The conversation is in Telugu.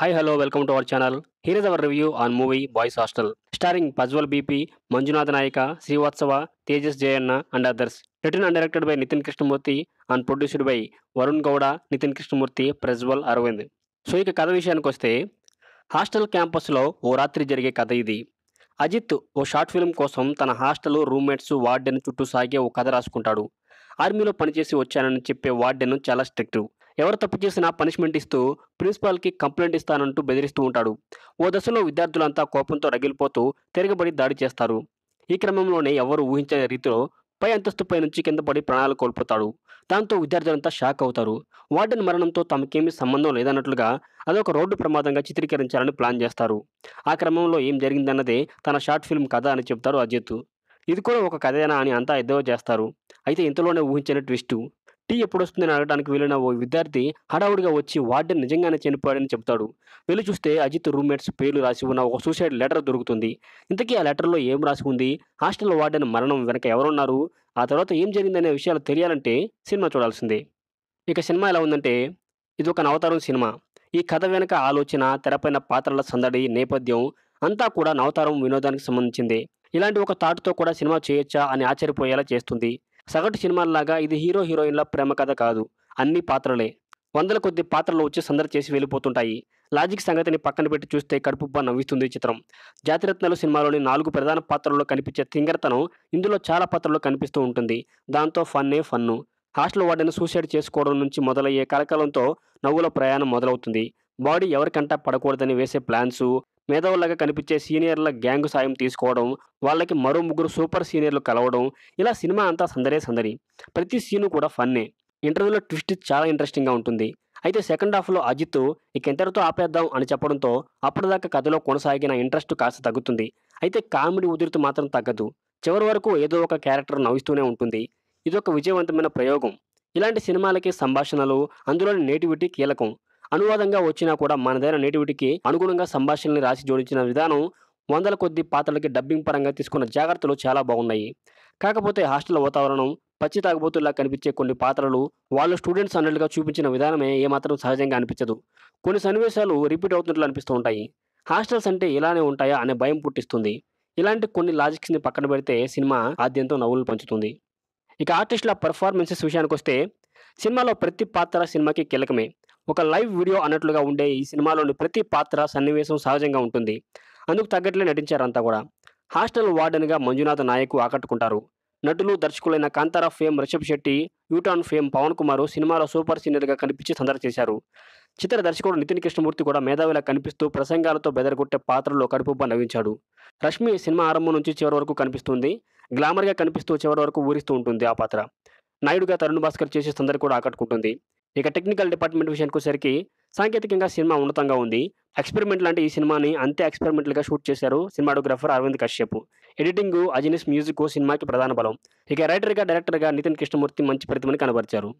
hi hello welcome to our channel heroes our review on movie boys hostel starring Prajwal BP Manjunatha Nayaka Srivatsa Tejas Jayanna and others written and directed by Nitin Krishnamurthy and produced by Varun Gowda Nitin Krishnamurthy Prajwal Aravind so ఇక కథ విషయానికి వస్తే హాస్టల్ క్యాంపస్లో ఓ రాత్రి జరిగే కథ ఇది అజిత్ ఓ షార్ట్ ఫిల్మ్ కోసం తన హాస్టల్ రూమ్మేట్స్ వార్డెన్ చుట్టూ సాగే ఓ కథ రాసుకుంటాడు ఆర్మీలో పనిచేసి వచ్చానని చెప్పే వార్డెన్ చాలా స్ట్రిక్ట్ ఎవరు తప్పు చేసినా పనిష్మెంట్ ఇస్తూ ప్రిన్సిపాల్కి కంప్లైంట్ ఇస్తానంటూ బెదిరిస్తూ ఉంటాడు ఓ దశలో విద్యార్థులంతా కోపంతో రగిలిపోతూ తిరగబడి దాడి చేస్తారు ఈ క్రమంలోనే ఎవరు ఊహించని రీతిలో పై అంతస్తుపై నుంచి కింద పడి ప్రాణాలు కోల్పోతాడు దాంతో విద్యార్థులంతా షాక్ అవుతారు వార్డెన్ మరణంతో తమకేమీ సంబంధం లేదన్నట్లుగా అదొక రోడ్డు ప్రమాదంగా చిత్రీకరించాలని ప్లాన్ చేస్తారు ఆ క్రమంలో ఏం జరిగిందన్నదే తన షార్ట్ ఫిల్మ్ కథ అని చెబుతారు అజిత్ ఇది కూడా ఒక కథేనా అని అంతా ఎద్దేవా చేస్తారు అయితే ఇంతలోనే ఊహించిన ట్విస్టు టీ ఎప్పుడు వస్తుందని అడగడానికి వెళ్ళిన ఓ విద్యార్థి హడావుడిగా వచ్చి వార్డెన్ నిజంగానే చనిపోయాడని చెప్తాడు వెళ్ళి చూస్తే అజిత్ రూమ్మేట్స్ పేర్లు రాసి ఉన్న ఒక సూసైడ్ లెటర్ దొరుకుతుంది ఇంతకీ ఆ లెటర్లో ఏం రాసి ఉంది హాస్టల్ వార్డెన్ మరణం వెనక ఎవరున్నారు ఆ తర్వాత ఏం జరిగిందనే విషయాలు తెలియాలంటే సినిమా చూడాల్సిందే ఇక సినిమా ఎలా ఉందంటే ఇది ఒక నవతారం సినిమా ఈ కథ వెనక ఆలోచన తెరపైన పాత్రల సందడి నేపథ్యం అంతా కూడా నవతారం వినోదానికి సంబంధించింది ఇలాంటి ఒక థాట్తో కూడా సినిమా చేయొచ్చా అని ఆశ్చర్యపోయేలా చేస్తుంది సగటు సినిమాల్లాగా ఇది హీరో హీరోయిన్ల ప్రేమ కథ కాదు అన్ని పాత్రలే వందల కొద్ది పాత్రలు వచ్చి సందడి చేసి వెళ్ళిపోతుంటాయి లాజిక్ సంగతిని పక్కన పెట్టి చూస్తే కడుపుబ్బా నవ్విస్తుంది ఈ చిత్రం జాతిరత్నాలు సినిమాలోని నాలుగు ప్రధాన పాత్రల్లో కనిపించే తింగరతనం ఇందులో చాలా పాత్రల్లో కనిపిస్తూ ఉంటుంది దాంతో ఫన్నే ఫన్ను హాస్టల్ వాడిని సూసైడ్ చేసుకోవడం నుంచి మొదలయ్యే కలకలంతో నవ్వుల ప్రయాణం మొదలవుతుంది బాడీ ఎవరికంటా పడకూడదని వేసే ప్లాన్సు మేధావులాగా కనిపించే సీనియర్ల గ్యాంగ్ సాయం తీసుకోవడం వాళ్ళకి మరో ముగ్గురు సూపర్ సీనియర్లు కలవడం ఇలా సినిమా అంతా సందరే సందరి ప్రతి సీను కూడా ఫన్నే ఇంటర్వ్యూలో ట్విస్ట్ చాలా ఇంట్రెస్టింగ్గా ఉంటుంది అయితే సెకండ్ హాఫ్లో అజిత్ ఇకెంతటితో ఆపేద్దాం అని చెప్పడంతో అప్పటిదాకా కథలో కొనసాగిన ఇంట్రెస్ట్ కాస్త తగ్గుతుంది అయితే కామెడీ ఉదిరితో మాత్రం తగ్గదు చివరి వరకు ఏదో ఒక క్యారెక్టర్ నవ్విస్తూనే ఉంటుంది ఇదొక విజయవంతమైన ప్రయోగం ఇలాంటి సినిమాలకి సంభాషణలు అందులోని నేటివిటీ కీలకం అనువాదంగా వచ్చినా కూడా మనదైన నేటివిటికి అనుగుణంగా సంభాషణని రాసి జోడించిన విధానం వందల కొద్ది పాత్రలకి డబ్బింగ్ పరంగా తీసుకున్న జాగ్రత్తలు చాలా బాగున్నాయి కాకపోతే హాస్టల్ వాతావరణం పచ్చి తాగబోతుల్లా కనిపించే కొన్ని పాత్రలు వాళ్ళు స్టూడెంట్స్ అన్నట్లుగా చూపించిన విధానమే ఏమాత్రం సహజంగా అనిపించదు కొన్ని సన్నివేశాలు రిపీట్ అవుతున్నట్లు అనిపిస్తూ ఉంటాయి హాస్టల్స్ అంటే ఇలానే ఉంటాయా అనే భయం పుట్టిస్తుంది ఇలాంటి కొన్ని లాజిక్స్ని పక్కన పెడితే సినిమా ఆద్యంతో నవ్వులు పంచుతుంది ఇక ఆర్టిస్టుల పర్ఫార్మెన్సెస్ విషయానికి వస్తే సినిమాలో ప్రతి పాత్ర సినిమాకి కీలకమే ఒక లైవ్ వీడియో అన్నట్లుగా ఉండే ఈ సినిమాలోని ప్రతి పాత్ర సన్నివేశం సహజంగా ఉంటుంది అందుకు తగ్గట్లే నటించారంతా కూడా హాస్టల్ వార్డెన్గా మంజునాథ్ నాయక్ ఆకట్టుకుంటారు నటులు దర్శకులైన Kantara fame Rishab Shetty U turn fame Pawan Kumar సినిమాలో సూపర్ సీనియర్గా కనిపించి సందడి చేశారు చిత్ర దర్శకుడు నితిన్ కృష్ణమూర్తి కూడా మేధావిలా కనిపిస్తూ ప్రసంగాలతో బెదరగొట్టే పాత్రలో కడుపుబ్బ నవ్వించాడు రష్మి సినిమా ఆరంభం నుంచి చివరి వరకు కనిపిస్తుంది గ్లామర్గా కనిపిస్తూ చివరి వరకు ఊరిస్తూ ఉంటుంది ఆ పాత్ర నాయుడుగా తరుణ్ భాస్కర్ చేసే సందడి కూడా ఆకట్టుకుంటుంది ఇక టెక్నికల్ డిపార్ట్మెంట్ విషయానికి సాంకేతికంగా సినిమా ఉన్నతంగా ఉంది ఎక్స్పెరిమెంట్ లాంటి ఈ సినిమాని అంతే ఎక్స్పెరిమెంట్లుగా షూట్ చేశారు cinematographer Aravind Kashyap editing Ajaneesh music సినిమాకి ప్రధాన బలం ఇక రైటర్గా డైరెక్టర్గా నితిన్ కృష్ణమూర్తి మంచి ప్రతిమని కనబరిచారు